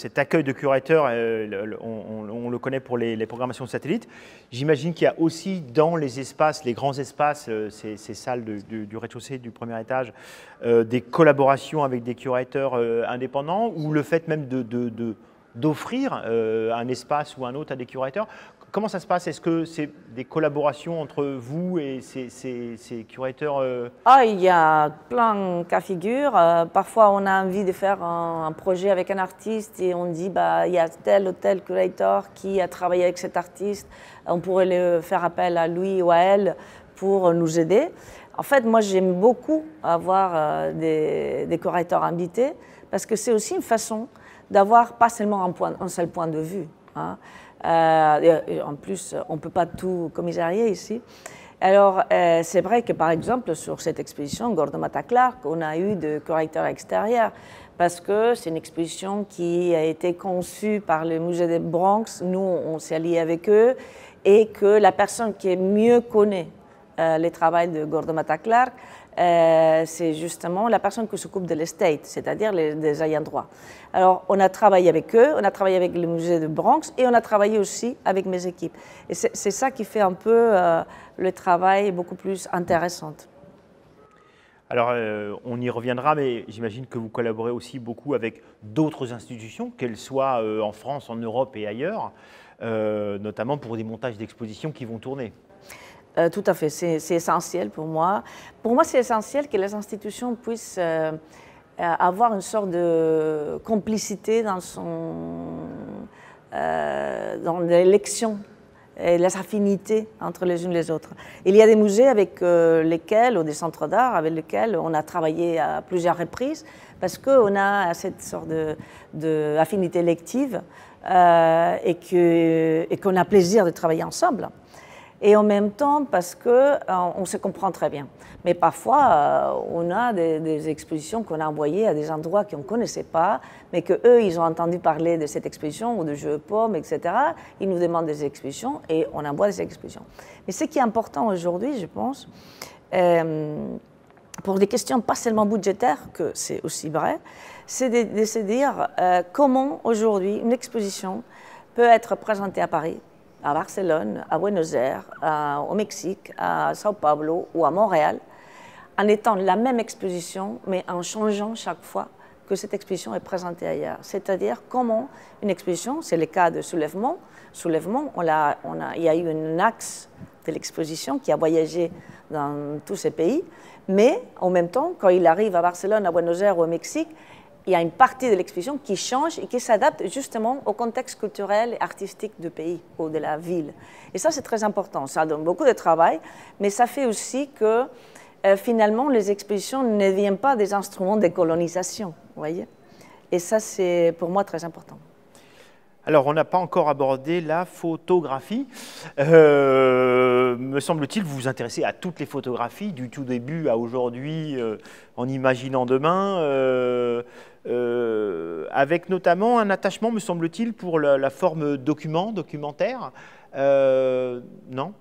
cet accueil de curateurs, euh, on, le connaît pour les, programmations satellites. J'imagine qu'il y a aussi dans les espaces, les grands espaces, euh, ces, salles du, rez-de-chaussée, du premier étage, euh, des collaborations avec des curateurs indépendants ou le fait même d'offrir un espace ou un autre à des curateurs. Comment ça se passe Est-ce que c'est des collaborations entre vous et ces, curateurs euh? Ah, il y a plein de cas figure. Euh, parfois, on a envie de faire un, projet avec un artiste et on dit bah il y a tel ou tel curateur qui a travaillé avec cet artiste. On pourrait le faire appel à lui ou à elle pour nous aider. En fait, moi, j'aime beaucoup avoir euh, des, curateurs invités parce que c'est aussi une façon d'avoir pas seulement un, seul point de vue. Hein. Euh, en plus, on ne peut pas tout commissarier ici. Alors, euh, c'est vrai que par exemple, sur cette exposition, Gordon Mata clark on a eu de correcteurs extérieurs parce que c'est une exposition qui a été conçue par le musée des Bronx. Nous, on s'est alliés avec eux et que la personne qui mieux connaît euh, le travail de Gordon Mata clark euh, c'est justement la personne qui s'occupe de l'estate, c'est-à-dire des ayants droit. Alors, on a travaillé avec eux, on a travaillé avec le musée de Bronx et on a travaillé aussi avec mes équipes. Et c'est ça qui fait un peu euh, le travail beaucoup plus intéressant. Alors, euh, on y reviendra, mais j'imagine que vous collaborez aussi beaucoup avec d'autres institutions, qu'elles soient en France, en Europe et ailleurs, notamment pour des montages d'expositions qui vont tourner. Euh, tout à fait, c'est essentiel pour moi. Pour moi, c'est essentiel que les institutions puissent euh, euh, avoir une sorte de complicité dans, son, dans l'élection et les affinités entre les unes et les autres. Il y a des musées avec lesquels, ou des centres d'art avec lesquels on a travaillé à plusieurs reprises, parce qu'on a cette sorte d'affinité de, de élective et qu'on et a plaisir de travailler ensemble et en même temps parce que euh, on se comprend très bien. Mais parfois, euh, on a des, expositions qu'on a envoyées à des endroits qu'on ne connaissait pas, mais que eux, ils ont entendu parler de cette exposition ou de jeux pommes, etc. Ils nous demandent des expositions et on envoie des expositions. Mais ce qui est important aujourd'hui, je pense, euh, pour des questions pas seulement budgétaires, que c'est aussi vrai, c'est de, se dire comment aujourd'hui une exposition peut être présentée à Paris à Barcelone, à Buenos Aires, au Mexique, à Sao Paulo ou à Montréal, en étant la même exposition, mais en changeant chaque fois que cette exposition est présentée ailleurs. C'est-à-dire comment une exposition, c'est le cas de soulèvement, soulèvement, on il y a eu un axe de l'exposition qui a voyagé dans tous ces pays, mais en même temps, quand il arrive à Barcelone, à Buenos Aires ou au Mexique, il y a une partie de l'exposition qui change et qui s'adapte justement au contexte culturel et artistique du pays ou de la ville. Et ça, c'est très important. Ça donne beaucoup de travail, mais ça fait aussi que euh, finalement, les expositions ne viennent pas des instruments de colonisation. voyez Et ça, c'est pour moi très important. Alors, on n'a pas encore abordé la photographie. Euh, me semble-t-il, vous vous intéressez à toutes les photographies, du tout début à aujourd'hui, euh, en imaginant demain. Euh, avec notamment un attachement, me semble-t-il, pour la, forme document, documentaire. Euh, non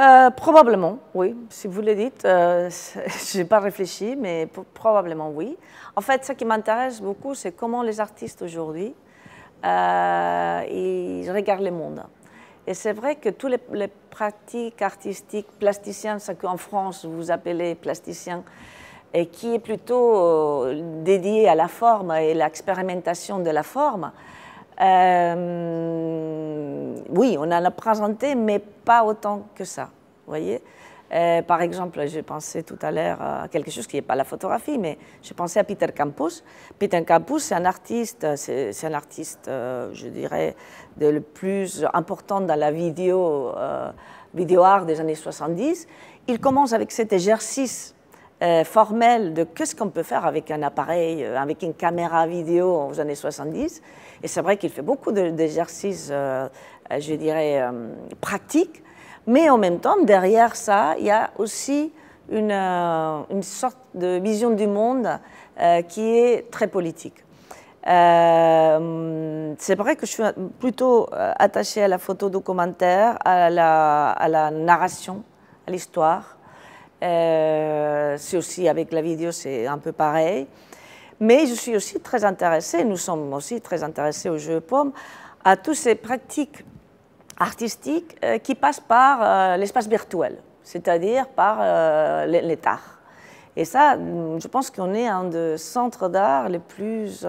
euh, probablement, oui. Si vous le dites, J'ai je n'ai pas réfléchi, mais probablement oui. En fait, ce qui m'intéresse beaucoup, c'est comment les artistes aujourd'hui, ils regardent le monde. Et c'est vrai que toutes les, pratiques artistiques, plasticiennes, ce qu'en France vous appelez plasticien, et qui est plutôt euh, dédié à la forme et l'expérimentation de la forme. Euh, oui, on en a présenté, mais pas autant que ça. voyez euh, Par exemple, j'ai pensé tout à l'heure à quelque chose qui n'est pas la photographie, mais je pensais à Peter Campus. Peter Campus, c'est un artiste, c'est un artiste, je dirais, de le plus important dans la vidéo, vidéo art des années 70. Il commence avec cet exercice euh, formel formelle de qu'est-ce qu'on peut faire avec un appareil, euh, avec une caméra vidéo aux années 70. Et c'est vrai qu'il fait beaucoup d'exercices, euh, je dirais, pratiques. Mais en même temps, derrière ça, il y a aussi une, une sorte de vision du monde qui est très politique. c'est vrai que je suis plutôt attachée à la photo documentaire, à la, à la narration, à l'histoire, euh, c'est aussi avec la vidéo, c'est un peu pareil. Mais je suis aussi très intéressée, nous sommes aussi très intéressés au jeu pomme, à toutes ces pratiques artistiques euh, qui passent par euh, l'espace virtuel, c'est-à-dire par l'état. Et ça, mm, je pense qu'on est un des centres d'art les plus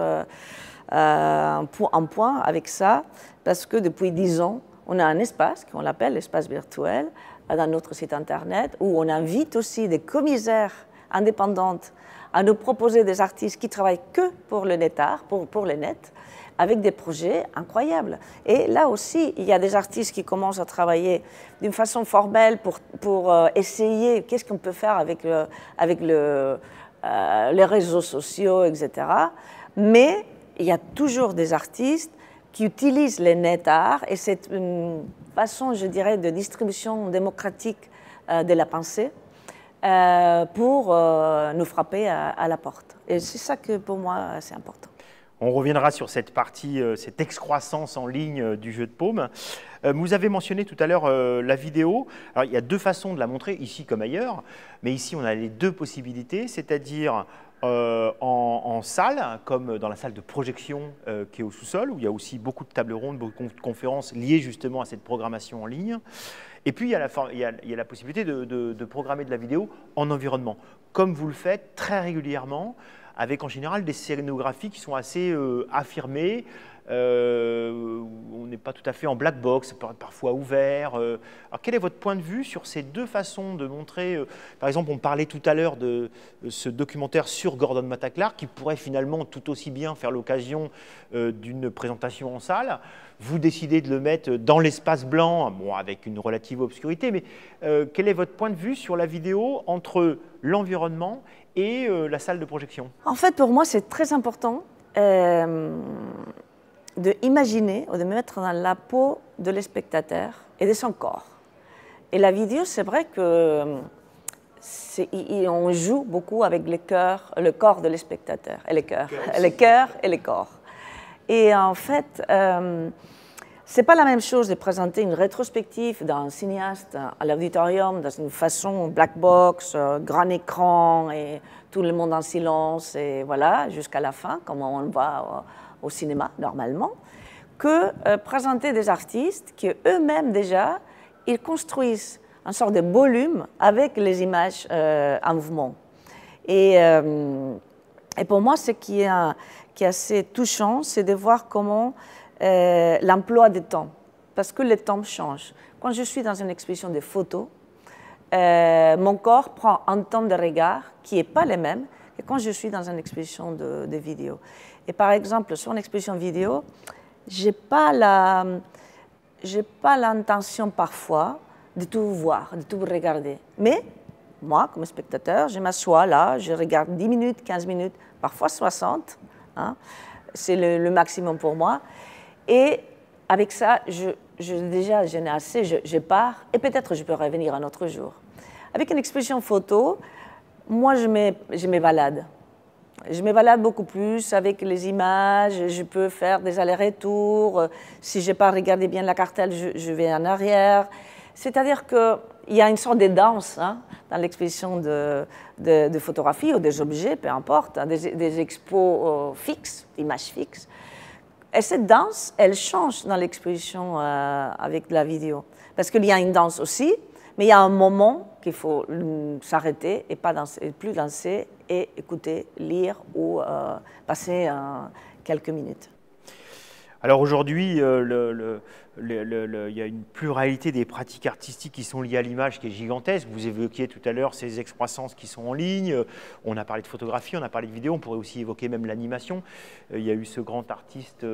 en point avec ça, parce que depuis dix ans, on a un espace qu'on l'appelle l'espace virtuel, dans notre site internet, où on invite aussi des commissaires indépendantes à nous proposer des artistes qui travaillent que pour le netard, pour, pour le net, avec des projets incroyables. Et là aussi, il y a des artistes qui commencent à travailler d'une façon formelle pour, pour euh, essayer qu'est-ce qu'on peut faire avec, le, avec le, euh, les réseaux sociaux, etc. Mais il y a toujours des artistes qui utilisent les net art et c'est une façon, je dirais, de distribution démocratique euh, de la pensée euh, pour euh, nous frapper à, à, la porte. Et c'est ça que pour moi c'est important. On reviendra sur cette partie, cette excroissance en ligne du jeu de paume. vous avez mentionné tout à l'heure la vidéo. Alors, il y a deux façons de la montrer, ici comme ailleurs. Mais ici, on a les deux possibilités, c'est-à-dire euh, en, salle, comme dans la salle de projection euh, qui est au sous-sol, où il y a aussi beaucoup de tables rondes, beaucoup de conférences liées justement à cette programmation en ligne. Et puis, il y a la, il y la possibilité de programmer de la vidéo en environnement, comme vous le faites très régulièrement avec en général des scénographies qui sont assez euh, affirmées. Euh, on n'est pas tout à fait en black box, parfois ouvert. Euh. Alors quel est votre point de vue sur ces deux façons de montrer Par exemple, on parlait tout à l'heure de ce documentaire sur Gordon Mataclar, qui pourrait finalement tout aussi bien faire l'occasion d'une présentation en salle. Vous décidez de le mettre dans l'espace blanc, bon, avec une relative obscurité, mais quel est votre point de vue sur la vidéo entre l'environnement et euh, la salle de projection En fait, pour moi, c'est très important euh, de imaginer ou de me mettre dans la peau de l'espectateur et de son corps. Et la vidéo, c'est vrai que on joue beaucoup avec le, cœur, le corps de l'espectateur et les cœurs, les cœur et les corps. Et en fait, euh, c'est pas la même chose de présenter une rétrospective d'un cinéaste à l'auditorium dans une façon black box, euh, grand écran et tout le monde en silence et voilà jusqu'à la fin comme on le voit au, cinéma normalement, que euh, présenter des artistes qui eux-mêmes déjà ils construisent un sort de volume avec les images euh, en mouvement. Et, et, pour moi, ce qui qui est assez touchant, c'est de voir comment euh, l'emploi des temps, parce que le temps change. Quand je suis dans une exposition de photos, euh, mon corps prend un temps de regard qui n'est pas le même que quand je suis dans une exposition de, vidéo. Et par exemple, sur une exposition vidéo, je n'ai pas j'ai pas l'intention parfois de tout voir, de tout regarder. Mais moi, comme spectateur, je m'assois là, je regarde 10 minutes, 15 minutes, parfois 60. Hein, C'est le, maximum pour moi. Et avec ça, je, déjà, j'en ai assez, je, pars, et peut-être je peux revenir un autre jour. Avec une exposition photo, moi, je me, je balade. Je me balade beaucoup plus avec les images, je peux faire des allers-retours. Si je n'ai pas regardé bien la cartelle, je, vais en arrière. C'est-à-dire qu'il y a une sorte de danse hein, dans l'exposition de, photographie ou des objets, peu importe, hein, des, expos euh, fixes, images fixes. Et cette danse, elle change dans l'exposition euh, avec la vidéo. Parce qu'il y a une danse aussi, mais il y a un moment qu'il faut s'arrêter et pas danser, plus danser et écouter, lire ou euh, passer euh, quelques minutes. Alors aujourd'hui, euh, il y a une pluralité des pratiques artistiques qui sont liées à l'image qui est gigantesque. Vous évoquiez tout à l'heure ces excroissances qui sont en ligne. Euh, on a parlé de photographie, on a parlé de vidéo, on pourrait aussi évoquer même l'animation. Euh, il y a eu ce grand artiste...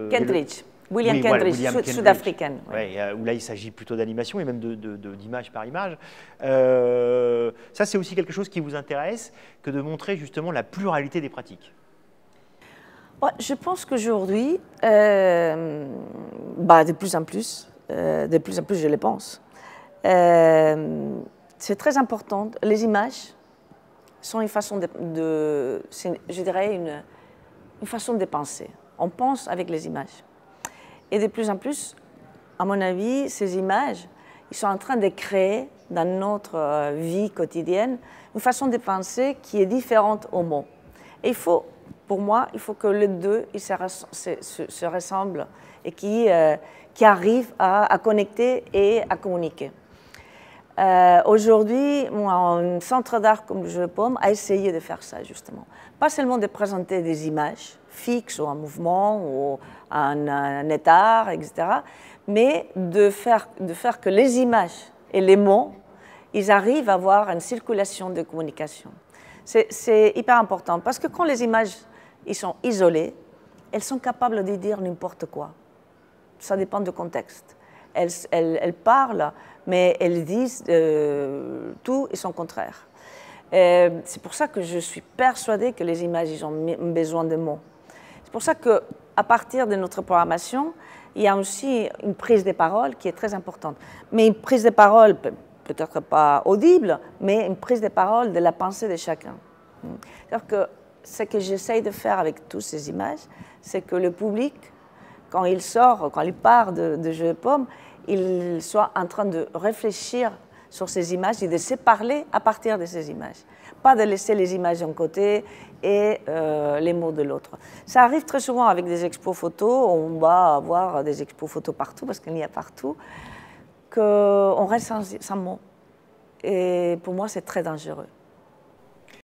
William Kendrick, sud-africaine. Oui, où là, il s'agit plutôt d'animation et même d'image par image. ça, c'est aussi quelque chose qui vous intéresse, que de montrer justement la pluralité des pratiques. Je pense qu'aujourd'hui, euh, bah, de plus en plus, euh, de plus en plus, je le pense. Euh, c'est très important. Les images sont une façon de, je dirais, une, une façon de penser. On pense avec les images. Et de plus en plus, à mon avis, ces images, ils sont en train de créer dans notre vie quotidienne une façon de penser qui est différente au monde. il faut pour moi, il faut que les deux se, ressemblent et qui, euh, qui arrivent à, connecter et à communiquer. Euh, Aujourd'hui, un centre d'art comme le Jeu de Paume a essayé de faire ça justement. Pas seulement de présenter des images fixes ou en mouvement ou un, un état, etc., mais de faire, de faire que les images et les mots, ils arrivent à avoir une circulation de communication. C'est hyper important parce que quand les images ils sont isolés, elles sont capables de dire n'importe quoi. Ça dépend du contexte. Elles, parlent, mais elles disent euh, tout et son contraire. Euh, c'est pour ça que je suis persuadée que les images, ils ont besoin de mots. C'est pour ça qu'à partir de notre programmation, il y a aussi une prise de parole qui est très importante. Mais une prise de parole, peut-être pas audible, mais une prise de parole de la pensée de chacun. C'est-à-dire que ce que j'essaye de faire avec toutes ces images, c'est que le public, quand il sort, quand il part de, de Jeux de Pommes, il soit en train de réfléchir sur ces images et de se parler à partir de ces images. Pas de laisser les images d'un côté et euh, les mots de l'autre. Ça arrive très souvent avec des expos photos, on va avoir des expos photos partout, parce qu'il y a partout, qu'on reste sans mots. Et pour moi, c'est très dangereux.